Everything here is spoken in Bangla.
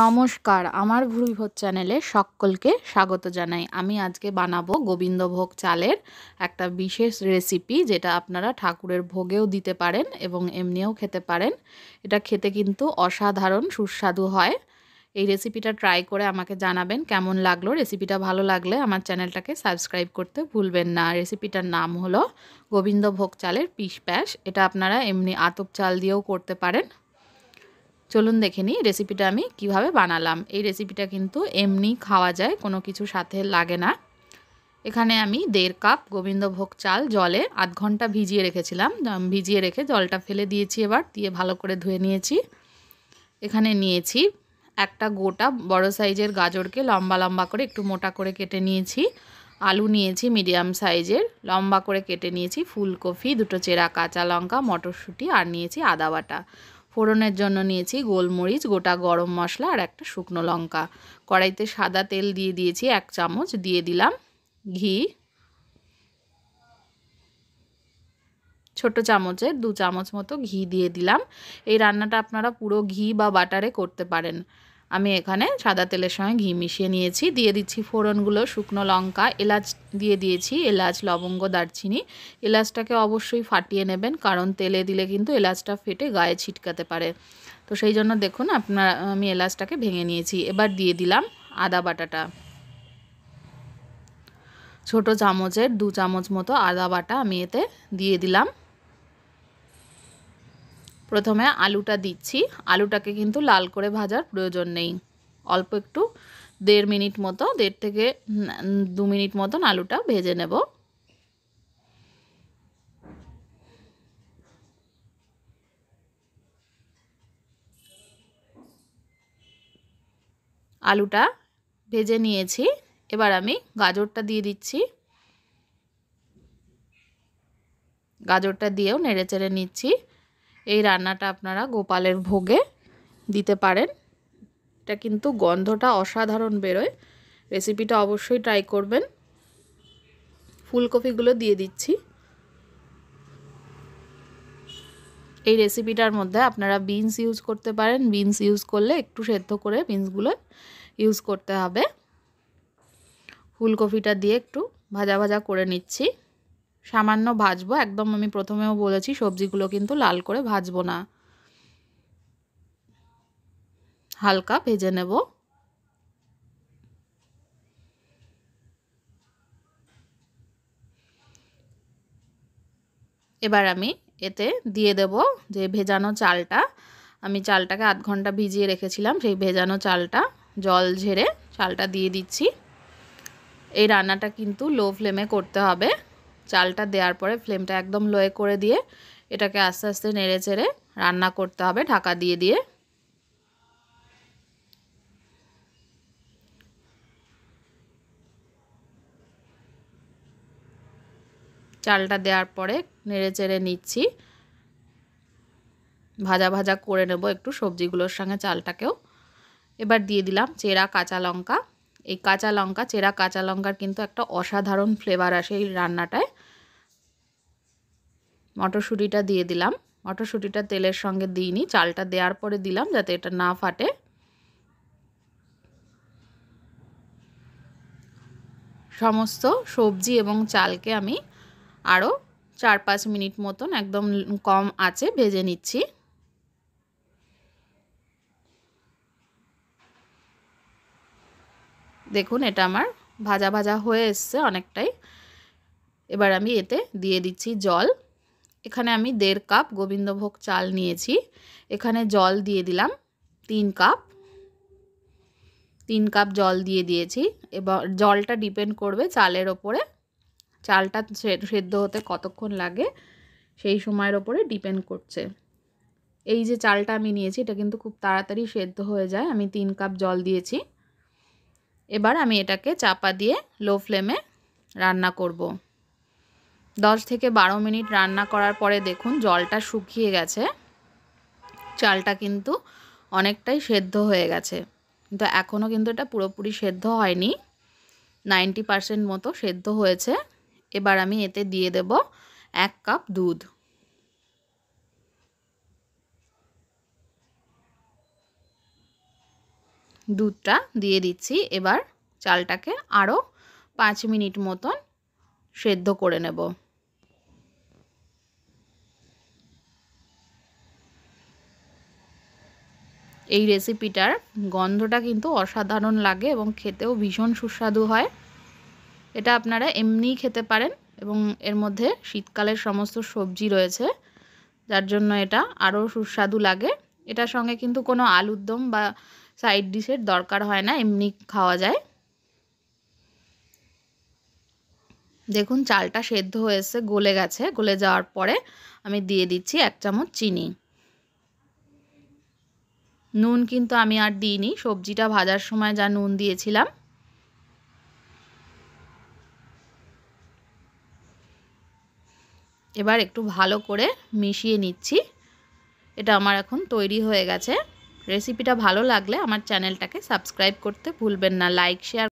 নমস্কার আমার ভুরিভোজ চ্যানেলে সকলকে স্বাগত জানাই আমি আজকে বানাবো গোবিন্দভোগ চালের একটা বিশেষ রেসিপি যেটা আপনারা ঠাকুরের ভোগেও দিতে পারেন এবং এমনিও খেতে পারেন এটা খেতে কিন্তু অসাধারণ সুস্বাদু হয় এই রেসিপিটা ট্রাই করে আমাকে জানাবেন কেমন লাগলো রেসিপিটা ভালো লাগলে আমার চ্যানেলটাকে সাবস্ক্রাইব করতে ভুলবেন না রেসিপিটার নাম হলো গোবিন্দভোগ চালের পিস প্যাস এটা আপনারা এমনি আতপ চাল দিয়েও করতে পারেন চলুন দেখে নিই রেসিপিটা আমি কিভাবে বানালাম এই রেসিপিটা কিন্তু এমনি খাওয়া যায় কোনো কিছু সাথে লাগে না এখানে আমি দেড় কাপ গোবিন্দভোগ চাল জলে আধ ঘন্টা ভিজিয়ে রেখেছিলাম ভিজিয়ে রেখে জলটা ফেলে দিয়েছি এবার দিয়ে ভালো করে ধুয়ে নিয়েছি এখানে নিয়েছি একটা গোটা বড় সাইজের গাজরকে লম্বা লম্বা করে একটু মোটা করে কেটে নিয়েছি আলু নিয়েছি মিডিয়াম সাইজের লম্বা করে কেটে নিয়েছি ফুলকপি দুটো চেরা কাঁচা লঙ্কা মটরশুঁটি আর নিয়েছি আদা বাটা ফোড়নের জন্য নিয়েছি গোলমরিচ গোটা গরম মশলা আর একটা শুকনো লঙ্কা কড়াইতে সাদা তেল দিয়ে দিয়েছি এক চামচ দিয়ে দিলাম ঘি ছোট চামচের দু চামচ মতো ঘি দিয়ে দিলাম এই রান্নাটা আপনারা পুরো ঘি বা বাটারে করতে পারেন আমি এখানে সাদা তেলের সঙ্গে ঘি মিশিয়ে নিয়েছি দিয়ে দিচ্ছি ফোড়নগুলো শুকনো লঙ্কা এলাচ দিয়ে দিয়েছি এলাচ লবঙ্গ দারচিনি এলাচটাকে অবশ্যই ফাটিয়ে নেবেন কারণ তেলে দিলে কিন্তু এলাচটা ফেটে গায়ে ছিটকাতে পারে তো সেই জন্য দেখুন আপনার আমি এলাচটাকে ভেঙে নিয়েছি এবার দিয়ে দিলাম আদা বাটাটা ছোট চামচের দু চামচ মতো আদা বাটা আমি এতে দিয়ে দিলাম প্রথমে আলুটা দিচ্ছি আলুটাকে কিন্তু লাল করে ভাজার প্রয়োজন নেই অল্প একটু দেড় মিনিট মতো দেড় থেকে দু মিনিট মতন আলুটা ভেজে নেব আলুটা ভেজে নিয়েছি এবার আমি গাজরটা দিয়ে দিচ্ছি গাজরটা দিয়েও নেড়ে চেড়ে নিচ্ছি এই রান্নাটা আপনারা গোপালের ভোগে দিতে পারেন এটা কিন্তু গন্ধটা অসাধারণ বেরোয় রেসিপিটা অবশ্যই ট্রাই করবেন ফুলকপিগুলো দিয়ে দিচ্ছি এই রেসিপিটার মধ্যে আপনারা বিনস ইউজ করতে পারেন বিনস ইউজ করলে একটু সেদ্ধ করে বিনসগুলো ইউজ করতে হবে ফুলকপিটা দিয়ে একটু ভাজা ভাজা করে নিচ্ছি সামান্য ভাজবো একদম আমি প্রথমেও বলেছি সবজিগুলো কিন্তু লাল করে ভাজবো না হালকা ভেজে নেব এবার আমি এতে দিয়ে দেব যে ভেজানো চালটা আমি চালটাকে আধ ঘন্টা ভিজিয়ে রেখেছিলাম সেই ভেজানো চালটা জল ঝেড়ে চালটা দিয়ে দিচ্ছি এই রান্নাটা কিন্তু লো ফ্লেমে করতে হবে চালটা দেওয়ার পরে ফ্লেমটা একদম লোয়ে করে দিয়ে এটাকে আস্তে আস্তে নেড়ে চেড়ে রান্না করতে হবে ঢাকা দিয়ে দিয়ে চালটা দেওয়ার পরে নেড়ে চেড়ে নিচ্ছি ভাজা ভাজা করে নেব একটু সবজিগুলোর সঙ্গে চালটাকেও এবার দিয়ে দিলাম চেরা কাঁচা লঙ্কা এই কাঁচা লঙ্কা চেরা কাঁচা লঙ্কার কিন্তু একটা অসাধারণ ফ্লেভার আসে এই রান্নাটায় মটরশুঁটিটা দিয়ে দিলাম মটরশুঁটিটা তেলের সঙ্গে দিইনি চালটা দেওয়ার পরে দিলাম যাতে এটা না ফাটে সমস্ত সবজি এবং চালকে আমি আরও চার পাঁচ মিনিট মতন একদম কম আছে ভেজে নিচ্ছি দেখুন এটা আমার ভাজা ভাজা হয়ে এসছে অনেকটাই এবার আমি এতে দিয়ে দিচ্ছি জল এখানে আমি দেড় কাপ গোবিন্দভোগ চাল নিয়েছি এখানে জল দিয়ে দিলাম তিন কাপ তিন কাপ জল দিয়ে দিয়েছি এবার জলটা ডিপেন্ড করবে চালের ওপরে চালটা সেদ্ধ হতে কতক্ষণ লাগে সেই সময়ের ওপরে ডিপেন্ড করছে এই যে চালটা আমি নিয়েছি এটা কিন্তু খুব তাড়াতাড়ি সেদ্ধ হয়ে যায় আমি তিন কাপ জল দিয়েছি এবার আমি এটাকে চাপা দিয়ে লো ফ্লেমে রান্না করবো দশ থেকে বারো মিনিট রান্না করার পরে দেখুন জলটা শুকিয়ে গেছে চালটা কিন্তু অনেকটাই সেদ্ধ হয়ে গেছে কিন্তু এখনও কিন্তু এটা পুরোপুরি সেদ্ধ হয়নি নাইনটি পারসেন্ট মতো সেদ্ধ হয়েছে এবার আমি এতে দিয়ে দেব এক কাপ দুধ দুধটা দিয়ে দিচ্ছি এবার চালটাকে আরও পাঁচ মিনিট মতন সেদ্ধ করে নেব এই রেসিপিটার গন্ধটা কিন্তু অসাধারণ লাগে এবং খেতেও ভীষণ সুস্বাদু হয় এটা আপনারা এমনিই খেতে পারেন এবং এর মধ্যে শীতকালের সমস্ত সবজি রয়েছে যার জন্য এটা আরও সুস্বাদু লাগে এটার সঙ্গে কিন্তু কোনো আলুর দম বা সাইড ডিশের দরকার হয় না এমনি খাওয়া যায় দেখুন চালটা সেদ্ধ হয়েছে গলে গেছে গলে যাওয়ার পরে আমি দিয়ে দিচ্ছি এক চামচ চিনি নুন কিন্তু আমি আর দিইনি সবজিটা ভাজার সময় যা নুন দিয়েছিলাম এবার একটু ভালো করে মিশিয়ে নিচ্ছি এটা আমার এখন তৈরি হয়ে গেছে রেসিপিটা ভালো লাগলে আমার চ্যানেলটাকে সাবস্ক্রাইব করতে ভুলবেন না লাইক শেয়ার